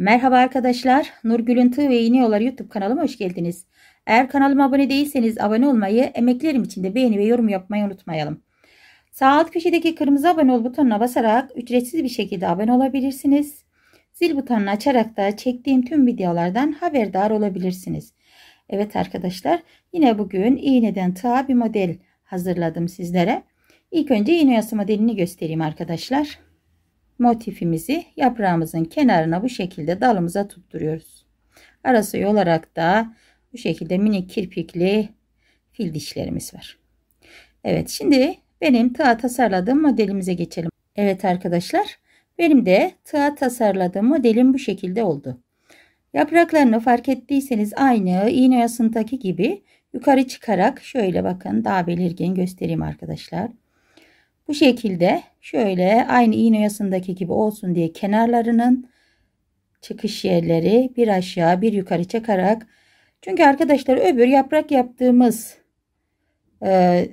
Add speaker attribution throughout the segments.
Speaker 1: Merhaba arkadaşlar. Nurgül'ün Tığ ve İğne Yolları YouTube kanalıma hoş geldiniz. Eğer kanalıma abone değilseniz abone olmayı, emeklerim için de beğeni ve yorum yapmayı unutmayalım. Sağ alt köşedeki kırmızı abone ol butonuna basarak ücretsiz bir şekilde abone olabilirsiniz. Zil butonunu açarak da çektiğim tüm videolardan haberdar olabilirsiniz. Evet arkadaşlar yine bugün iğneden tığa bir model hazırladım sizlere. İlk önce iğne yası modelini göstereyim arkadaşlar motifimizi yaprağımızın kenarına bu şekilde dalımıza tutturuyoruz. Arası olarak da bu şekilde minik kirpikli fil dişlerimiz var. Evet şimdi benim tığa tasarladığım modelimize geçelim. Evet arkadaşlar benim de tığa tasarladığım modelim bu şekilde oldu. Yapraklarını fark ettiyseniz aynı iğne oyasındaki gibi yukarı çıkarak şöyle bakın daha belirgin göstereyim arkadaşlar. Bu şekilde şöyle aynı iğne yasındaki gibi olsun diye kenarlarının çıkış yerleri bir aşağı bir yukarı çakarak çünkü arkadaşlar öbür yaprak yaptığımız e,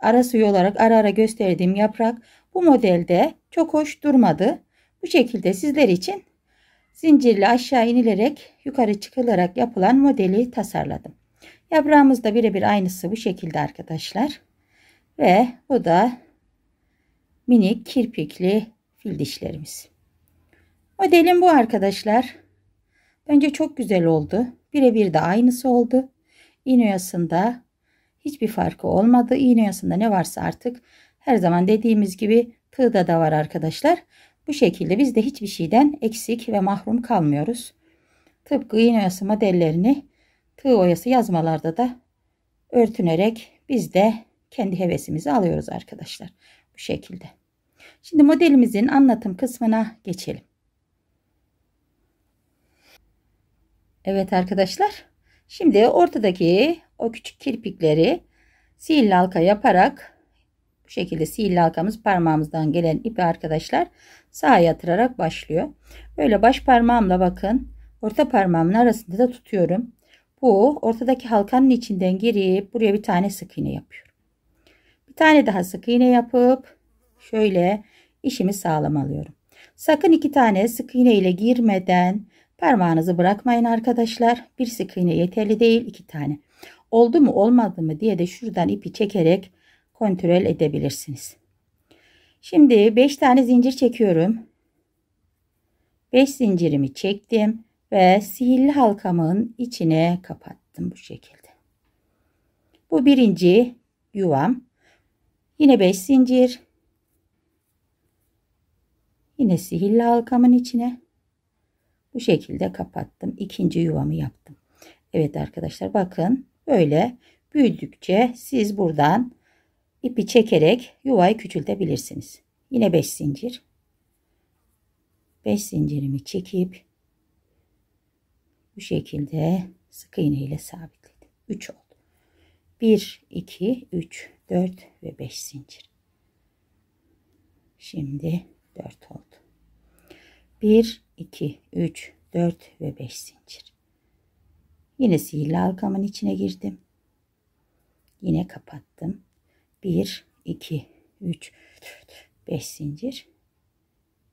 Speaker 1: arası olarak ara ara gösterdiğim yaprak bu modelde çok hoş durmadı. Bu şekilde sizler için zincirli aşağı inilerek yukarı çıkılarak yapılan modeli tasarladım. Yaprağımız da birebir aynısı bu şekilde arkadaşlar. Ve bu da minik kirpikli fil dişlerimiz. Modelim bu arkadaşlar. Bence çok güzel oldu. Birebir de aynısı oldu. İğne oyasında hiçbir farkı olmadı. İğne oyasında ne varsa artık her zaman dediğimiz gibi tığda da var arkadaşlar. Bu şekilde biz de hiçbir şeyden eksik ve mahrum kalmıyoruz. Tıpkı iğne oyası modellerini tığ oyası yazmalarda da örtünerek biz de kendi hevesimizi alıyoruz arkadaşlar. Bu şekilde. Şimdi modelimizin anlatım kısmına geçelim. Evet arkadaşlar. Şimdi ortadaki o küçük kirpikleri sihirli halka yaparak bu şekilde sihirli halkamız parmağımızdan gelen ipi arkadaşlar sağa yatırarak başlıyor. Böyle baş parmağımla bakın orta parmağımın arasında da tutuyorum. Bu ortadaki halkanın içinden girip buraya bir tane sık iğne yapıyorum. Bir tane daha sık iğne yapıp şöyle işimi sağlamalıyorum. Sakın iki tane sık iğne ile girmeden parmağınızı bırakmayın arkadaşlar. Bir sık iğne yeterli değil iki tane. Oldu mu olmadı mı diye de şuradan ipi çekerek kontrol edebilirsiniz. Şimdi 5 tane zincir çekiyorum. 5 zincirimi çektim ve sihirli halkamın içine kapattım bu şekilde. Bu birinci yuvam. Yine 5 zincir. Yine sihirli halkamın içine bu şekilde kapattım. İkinci yuvamı yaptım. Evet arkadaşlar bakın böyle büyüdükçe siz buradan ipi çekerek yuvayı küçültebilirsiniz. Yine 5 zincir. 5 zincirimi çekip bu şekilde sık iğne ile sabitledim. 3 oldu. 1 2 3 4 ve 5 zincir. Şimdi 4 oldu. 1, 2, 3, 4 ve 5 zincir. Yine sihirli halkamın içine girdim. Yine kapattım. 1, 2, 3, 4, 5 zincir.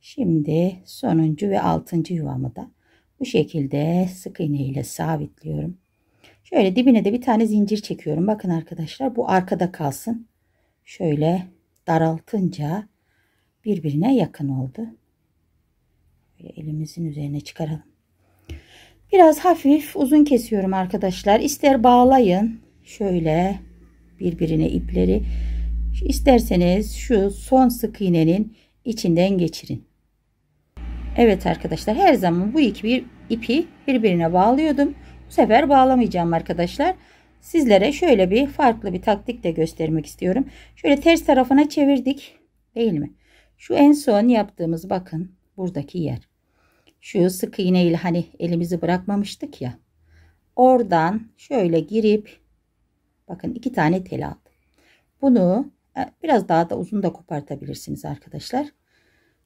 Speaker 1: Şimdi sonuncu ve altıncı yuvamı da bu şekilde sık iğne ile sabitliyorum. Şöyle dibine de bir tane zincir çekiyorum. Bakın arkadaşlar bu arkada kalsın. Şöyle daraltınca birbirine yakın oldu. Böyle elimizin üzerine çıkaralım. Biraz hafif uzun kesiyorum arkadaşlar. İster bağlayın. Şöyle birbirine ipleri. İsterseniz şu son sık iğnenin içinden geçirin. Evet arkadaşlar her zaman bu iki bir ipi birbirine bağlıyordum. Bu sefer bağlamayacağım arkadaşlar. Sizlere şöyle bir farklı bir taktik de göstermek istiyorum. Şöyle ters tarafına çevirdik. Değil mi? Şu en son yaptığımız bakın buradaki yer. Şu sık iğne ile hani elimizi bırakmamıştık ya. Oradan şöyle girip bakın iki tane tel aldım. Bunu e, biraz daha da uzun da kopartabilirsiniz arkadaşlar.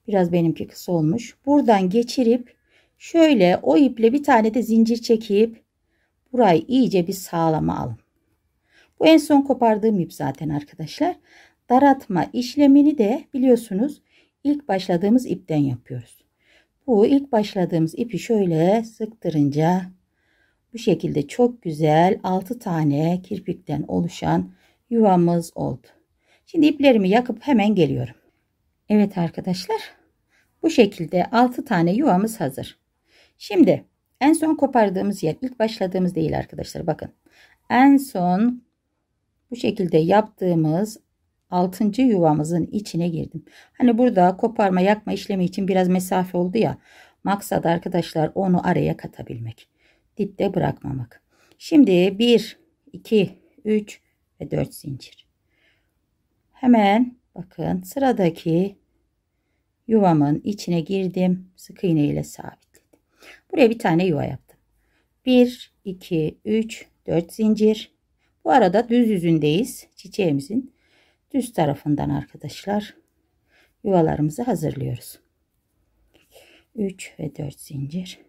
Speaker 1: Biraz benimki kısa olmuş. Buradan geçirip şöyle o iple bir tane de zincir çekip Burayı iyice bir sağlama alın. Bu en son kopardığım ip zaten arkadaşlar. Daratma işlemini de biliyorsunuz ilk başladığımız ipten yapıyoruz. Bu ilk başladığımız ipi şöyle sıktırınca bu şekilde çok güzel 6 tane kirpikten oluşan yuvamız oldu. Şimdi iplerimi yakıp hemen geliyorum. Evet arkadaşlar bu şekilde 6 tane yuvamız hazır. Şimdi en son kopardığımız yer. ilk başladığımız değil arkadaşlar. Bakın. En son bu şekilde yaptığımız 6. yuvamızın içine girdim. Hani burada koparma yakma işlemi için biraz mesafe oldu ya. Maksat arkadaşlar onu araya katabilmek. Dipte bırakmamak. Şimdi 1, 2, 3 ve 4 zincir. Hemen bakın sıradaki yuvamın içine girdim. Sık iğne ile sabit. Buraya bir tane yuva yaptım. 1, 2, 3, 4 zincir. Bu arada düz yüzündeyiz. Çiçeğimizin düz tarafından arkadaşlar yuvalarımızı hazırlıyoruz. 3 ve 4 zincir.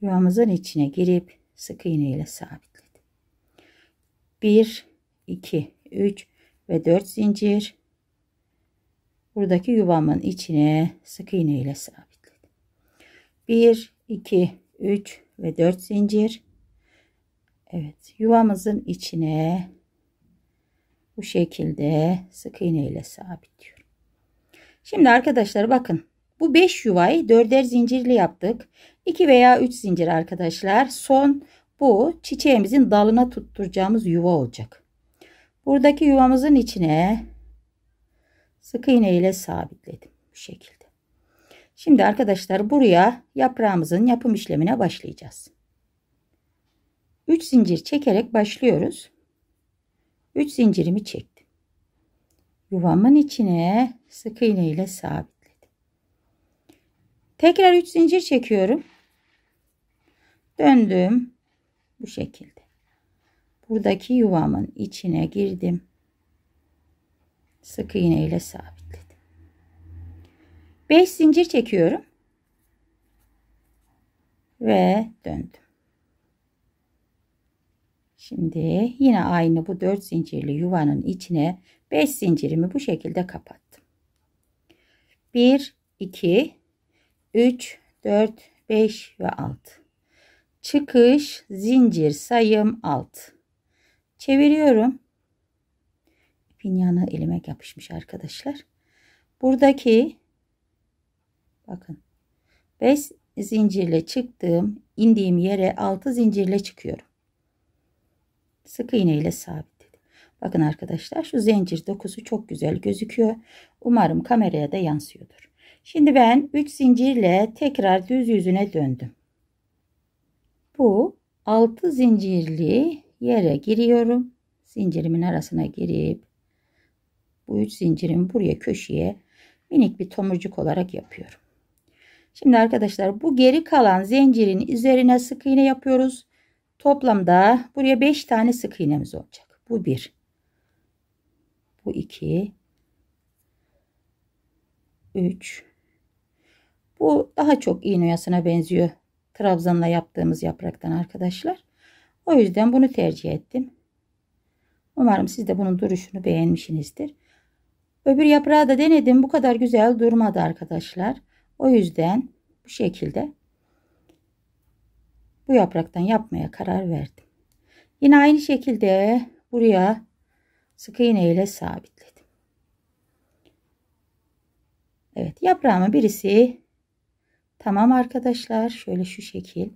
Speaker 1: Yuvamızın içine girip sık iğne ile sabitledim. 1, 2, 3 ve 4 zincir. Buradaki yuvamın içine sık iğne ile sabit. 1 2 3 ve 4 zincir Evet yuvamızın içine bu şekilde sık iğne ile sabitliyorum. Şimdi arkadaşlar bakın bu 5 yuvayı 4'er zincirli yaptık. 2 veya 3 zincir arkadaşlar. Son bu çiçeğimizin dalına tutturacağımız yuva olacak. Buradaki yuvamızın içine sık iğne ile sabitledim bu şekilde. Şimdi arkadaşlar buraya yaprağımızın yapım işlemine başlayacağız. 3 zincir çekerek başlıyoruz. 3 zincirimi çektim. Yuvamın içine sık iğne ile sabitledim. Tekrar 3 zincir çekiyorum. Döndüm. Bu şekilde. Buradaki yuvamın içine girdim. Sık iğne ile sabitledim. 5 zincir çekiyorum. Ve döndüm. Şimdi yine aynı bu 4 zincirli yuvanın içine 5 zincirimi bu şekilde kapattım. 1, 2, 3, 4, 5 ve 6. Çıkış zincir sayım 6. Çeviriyorum. İpin yanı elime yapışmış arkadaşlar. Buradaki Bakın. 5 zincirle çıktığım indiğim yere 6 zincirle çıkıyorum. Sık iğne ile sabitledim. Bakın arkadaşlar şu zincir dokusu çok güzel gözüküyor. Umarım kameraya da yansıyordur. Şimdi ben 3 zincirle tekrar düz yüzüne döndüm. Bu 6 zincirli yere giriyorum. Zincirimin arasına girip bu 3 zincirimi buraya köşeye minik bir tomurcuk olarak yapıyorum. Şimdi arkadaşlar bu geri kalan zincirin üzerine sık iğne yapıyoruz. Toplamda buraya 5 tane sık iğnemiz olacak. Bu 1. Bu 2. 3. Bu daha çok iğne oyasına benziyor. Trabzan'la yaptığımız yapraktan arkadaşlar. O yüzden bunu tercih ettim. Umarım siz de bunun duruşunu beğenmişsinizdir. Öbür yaprağı da denedim. Bu kadar güzel durmadı arkadaşlar. O yüzden bu şekilde bu yapraktan yapmaya karar verdim. Yine aynı şekilde buraya sık iğne ile sabitledim. Evet yaprağımın birisi tamam arkadaşlar şöyle şu şekil.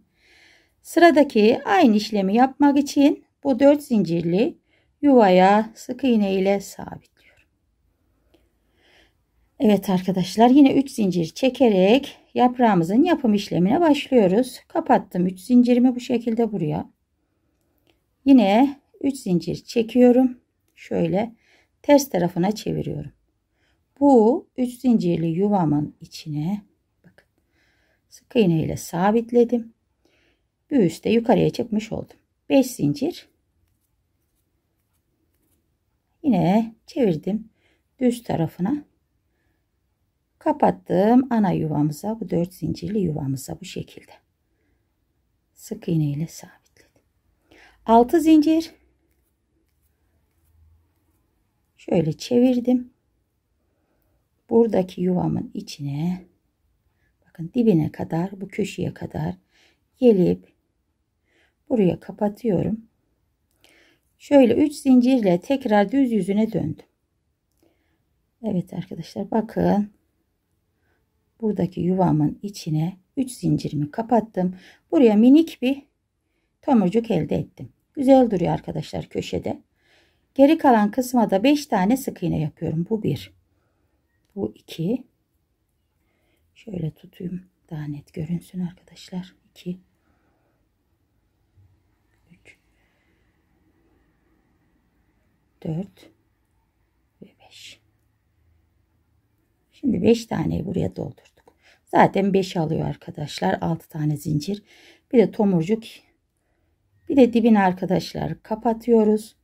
Speaker 1: Sıradaki aynı işlemi yapmak için bu 4 zincirli yuvaya sık iğne ile sabit. Evet arkadaşlar yine 3 zincir çekerek yaprağımızın yapım işlemine başlıyoruz. Kapattım 3 zincirimi bu şekilde buraya. Yine 3 zincir çekiyorum. Şöyle ters tarafına çeviriyorum. Bu 3 zincirli yuvamın içine bakın, sık iğne ile sabitledim. Bir üstte yukarıya çıkmış oldum. 5 zincir. Yine çevirdim düz tarafına kapattım ana yuvamıza bu dört zincirli yuvamıza bu şekilde sık iğne ile sabitledim 6 zincir şöyle çevirdim buradaki yuvamın içine bakın dibine kadar bu köşeye kadar gelip buraya kapatıyorum şöyle 3 zincirle tekrar düz yüzüne döndüm Evet arkadaşlar bakın buradaki yuvamın içine 3 zincirimi kapattım. Buraya minik bir tomurcuk elde ettim. Güzel duruyor arkadaşlar köşede. Geri kalan kısma da 5 tane sık iğne yapıyorum. Bu 1. Bu 2. Şöyle tutayım. Daha net görünsün arkadaşlar. 2. 3. 4. Ve 5. Şimdi 5 taneyi buraya doldurdum. Zaten 5 alıyor arkadaşlar. 6 tane zincir. Bir de tomurcuk. Bir de dibini arkadaşlar kapatıyoruz.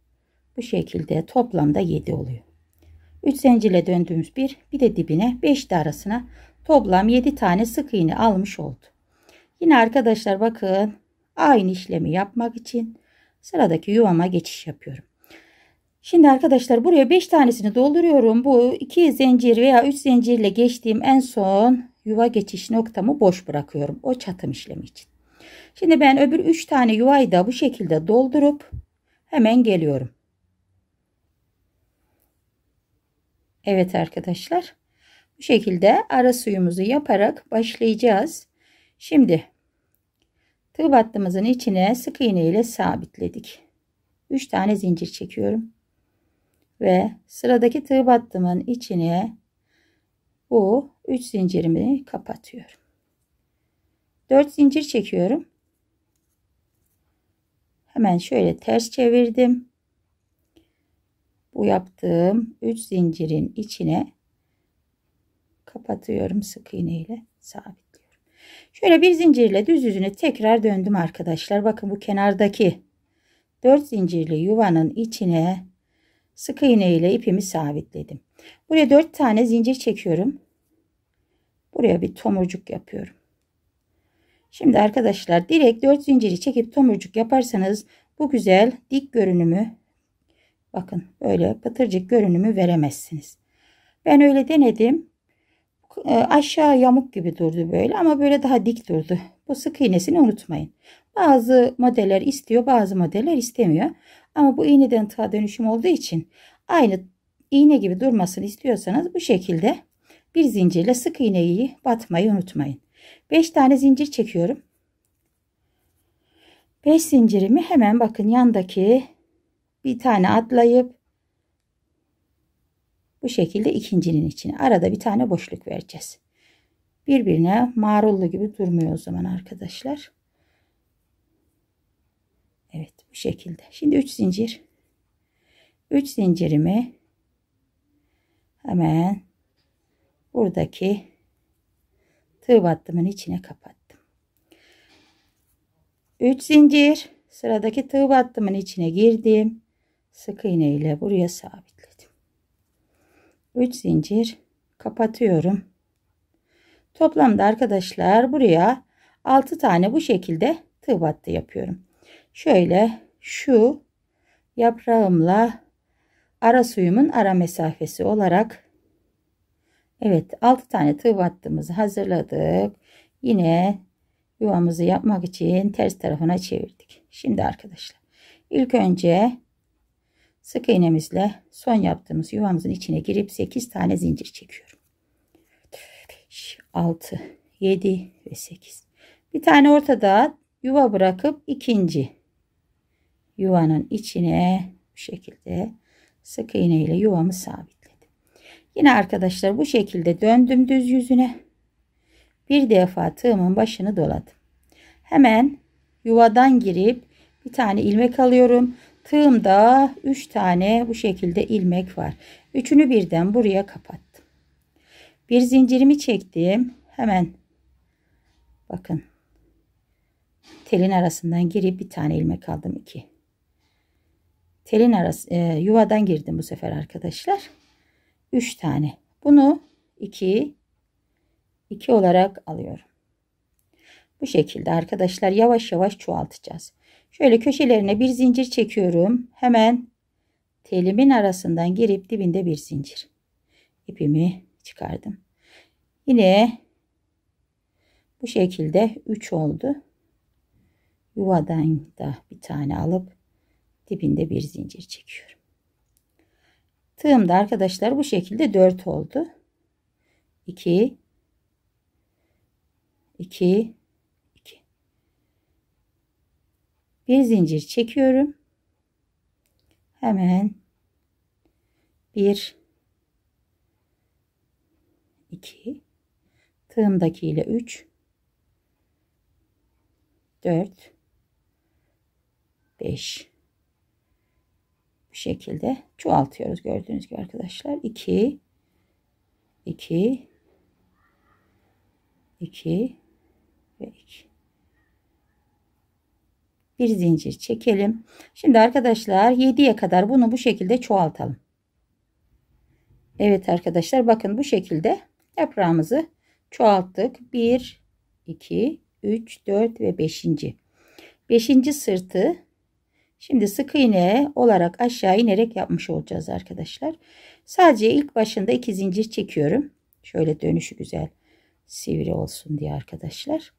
Speaker 1: Bu şekilde toplamda 7 oluyor. 3 zincirle döndüğümüz bir, bir de dibine 5 de arasına toplam 7 tane sık iğne almış oldu. Yine arkadaşlar bakın aynı işlemi yapmak için sıradaki yuvama geçiş yapıyorum. Şimdi arkadaşlar buraya 5 tanesini dolduruyorum. Bu 2 zincir veya 3 zincirle geçtiğim en son yuva geçiş noktamı boş bırakıyorum o çatım işlemi için. Şimdi ben öbür 3 tane yuvayı da bu şekilde doldurup hemen geliyorum. Evet arkadaşlar bu şekilde ara suyumuzu yaparak başlayacağız. Şimdi tığ battımızın içine sık iğne ile sabitledik. 3 tane zincir çekiyorum. Ve sıradaki tığ battımın içine bu 3 zincirimi kapatıyorum 4 zincir çekiyorum hemen şöyle ters çevirdim bu yaptığım 3 zincirin içine kapatıyorum sık iğne ile sabitliyorum şöyle bir zincirle düz yüzüne tekrar döndüm arkadaşlar bakın bu kenardaki 4 zincirli yuvanın içine sık iğne ile ipimi sabitledim. Buraya 4 tane zincir çekiyorum. Buraya bir tomurcuk yapıyorum. Şimdi arkadaşlar direkt 4 zinciri çekip tomurcuk yaparsanız bu güzel dik görünümü bakın böyle pıtırcık görünümü veremezsiniz. Ben öyle denedim. Ee, aşağı yamuk gibi durdu böyle ama böyle daha dik durdu. Bu sık iğnesini unutmayın. Bazı modeller istiyor bazı modeller istemiyor. Ama bu iğneden ta dönüşüm olduğu için aynı iğne gibi durmasını istiyorsanız bu şekilde bir zincirle sık iğneyi batmayı unutmayın. 5 tane zincir çekiyorum. 5 zincirimi hemen bakın yandaki bir tane atlayıp bu şekilde ikincinin içine arada bir tane boşluk vereceğiz birbirine marullu gibi durmuyor o zaman arkadaşlar. Evet bu şekilde. Şimdi 3 zincir. 3 zincirimi hemen buradaki tığ battımın içine kapattım. 3 zincir sıradaki tığ battımın içine girdim. Sık iğne ile buraya sabitledim. 3 zincir kapatıyorum. Toplamda arkadaşlar buraya 6 tane bu şekilde tığ battı yapıyorum. Şöyle şu yaprağımla ara suyumun ara mesafesi olarak evet 6 tane tığ battığımızı hazırladık. Yine yuvamızı yapmak için ters tarafına çevirdik. Şimdi arkadaşlar ilk önce sık iğnemizle son yaptığımız yuvamızın içine girip 8 tane zincir çekiyorum. 5, 6, 7 ve 8. Bir tane ortada yuva bırakıp ikinci yuvanın içine bu şekilde sık iğne ile yuvamı sabitledim. Yine arkadaşlar bu şekilde döndüm düz yüzüne. Bir defa tığımın başını doladım. Hemen yuvadan girip bir tane ilmek alıyorum. Tığımda 3 tane bu şekilde ilmek var. Üçünü birden buraya kapat bir zincirimi çektim hemen bakın telin arasından girip bir tane ilmek aldım iki telin arası e, yuvadan girdim bu sefer arkadaşlar Üç tane bunu iki iki olarak alıyorum bu şekilde arkadaşlar yavaş yavaş çoğaltacağız şöyle köşelerine bir zincir çekiyorum hemen telimin arasından girip dibinde bir zincir ipimi çıkardım. Yine bu şekilde 3 oldu. Yuvadan da bir tane alıp dibinde bir zincir çekiyorum. Tığımda arkadaşlar bu şekilde 4 oldu. 2 2 2 Bir zincir çekiyorum. Hemen bir 2 tığımdaki ile 3 4 5 bu şekilde çoğaltıyoruz gördüğünüz gibi arkadaşlar 2 2 2 ve 2 bir zincir çekelim şimdi arkadaşlar 7'ye kadar bunu bu şekilde çoğaltalım Evet arkadaşlar bakın bu şekilde Yaprağımızı çoğalttık. 1, 2, 3, 4 ve 5. 5. sırtı şimdi sık iğne olarak aşağı inerek yapmış olacağız arkadaşlar. Sadece ilk başında 2 zincir çekiyorum. Şöyle dönüşü güzel sivri olsun diye arkadaşlar.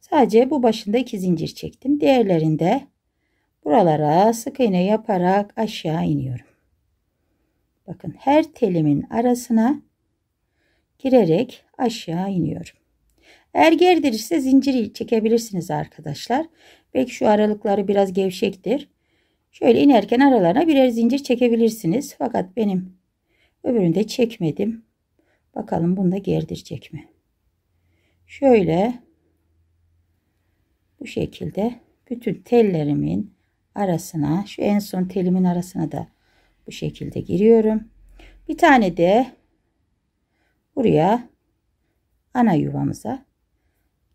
Speaker 1: Sadece bu başında 2 zincir çektim. Diğerlerinde buralara sık iğne yaparak aşağı iniyorum. Bakın her telimin arasına girerek aşağı iniyorum. Eğer gerdirirse zinciri çekebilirsiniz arkadaşlar. Belki şu aralıkları biraz gevşektir. Şöyle inerken aralarına birer zincir çekebilirsiniz. Fakat benim öbürünü de çekmedim. Bakalım bunu da gerdirecek mi? Şöyle bu şekilde bütün tellerimin arasına şu en son telimin arasına da bu şekilde giriyorum. Bir tane de buraya ana yuvamıza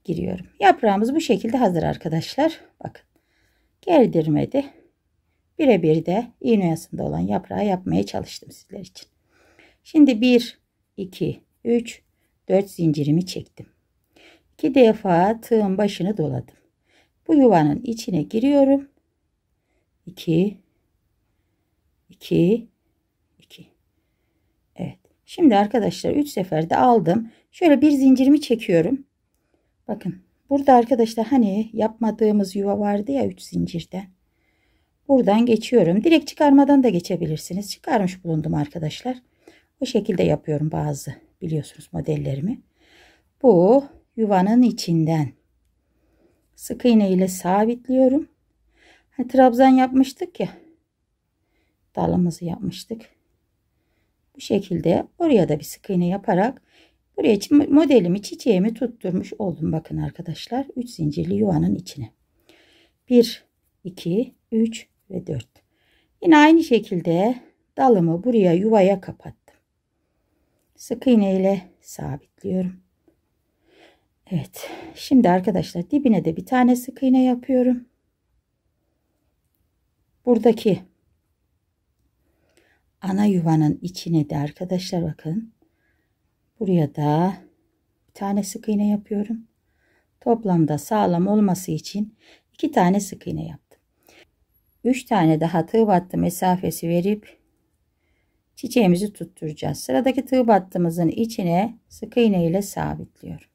Speaker 1: giriyorum. Yaprağımız bu şekilde hazır arkadaşlar. Bakın gerdirmedi. Birebir de iğne yasında olan yaprağı yapmaya çalıştım sizler için. Şimdi 1, 2, 3, 4 zincirimi çektim. 2 defa tığın başını doladım. Bu yuvanın içine giriyorum. 2, 2, Şimdi arkadaşlar 3 seferde aldım. Şöyle bir zincirimi çekiyorum. Bakın burada arkadaşlar hani yapmadığımız yuva vardı ya 3 zincirde. Buradan geçiyorum. Direkt çıkarmadan da geçebilirsiniz. Çıkarmış bulundum arkadaşlar. Bu şekilde yapıyorum bazı biliyorsunuz modellerimi. Bu yuvanın içinden sık iğne ile sabitliyorum. Hani trabzan yapmıştık ya. Dalımızı yapmıştık. Bu şekilde oraya da bir sık iğne yaparak buraya modelimi çiçeğimi tutturmuş oldum. Bakın arkadaşlar 3 zincirli yuvanın içine. 1, 2, 3 ve 4. Yine aynı şekilde dalımı buraya yuvaya kapattım. Sık iğne ile sabitliyorum. Evet. Şimdi arkadaşlar dibine de bir tane sık iğne yapıyorum. Buradaki ana yuvanın içine de arkadaşlar bakın. Buraya da bir tane sık iğne yapıyorum. Toplamda sağlam olması için iki tane sık iğne yaptım. Üç tane daha tığ battı mesafesi verip çiçeğimizi tutturacağız. Sıradaki tığ battımızın içine sık iğne ile sabitliyorum.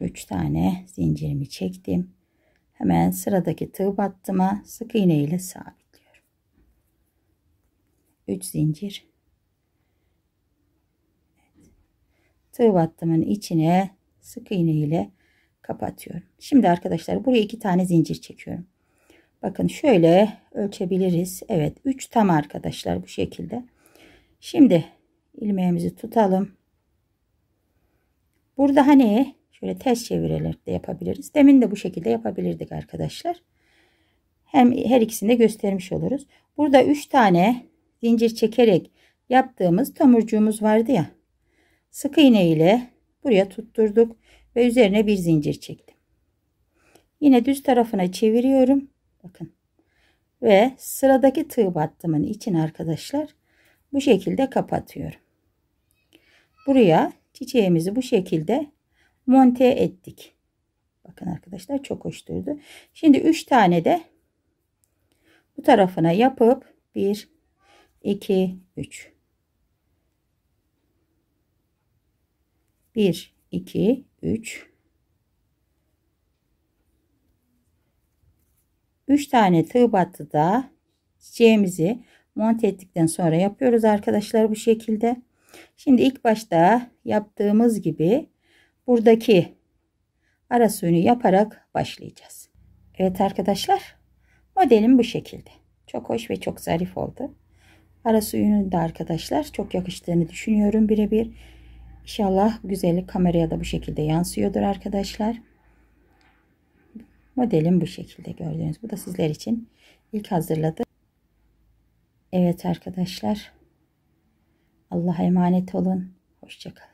Speaker 1: üç tane zincirimi çektim. Hemen sıradaki tığ battıma sık iğne ile sabit. 3 zincir evet. tığ battımın içine sık iğne ile kapatıyorum. Şimdi arkadaşlar buraya iki tane zincir çekiyorum. Bakın şöyle ölçebiliriz. Evet 3 tam arkadaşlar bu şekilde. Şimdi ilmeğimizi tutalım. Burada hani şöyle ters çevirerek de yapabiliriz. Demin de bu şekilde yapabilirdik arkadaşlar. Hem her ikisini de göstermiş oluruz. Burada 3 tane zincir çekerek yaptığımız tomurcuğumuz vardı ya. Sık iğne ile buraya tutturduk ve üzerine bir zincir çektim. Yine düz tarafına çeviriyorum. Bakın. Ve sıradaki tığ battımın için arkadaşlar bu şekilde kapatıyorum. Buraya çiçeğimizi bu şekilde monte ettik. Bakın arkadaşlar çok hoş durdu. Şimdi 3 tane de bu tarafına yapıp 1 2, 3. 1, 2, 3. 3 tane tığ battı da çiçeğimizi monte ettikten sonra yapıyoruz arkadaşlar bu şekilde. Şimdi ilk başta yaptığımız gibi buradaki ara suyunu yaparak başlayacağız. Evet arkadaşlar modelim bu şekilde. Çok hoş ve çok zarif oldu. Ara suyunu da arkadaşlar çok yakıştığını düşünüyorum birebir. İnşallah güzellik kameraya da bu şekilde yansıyordur arkadaşlar. Modelim bu şekilde gördüğünüz. Bu da sizler için ilk hazırladı Evet arkadaşlar. Allah'a emanet olun. Hoşçakalın.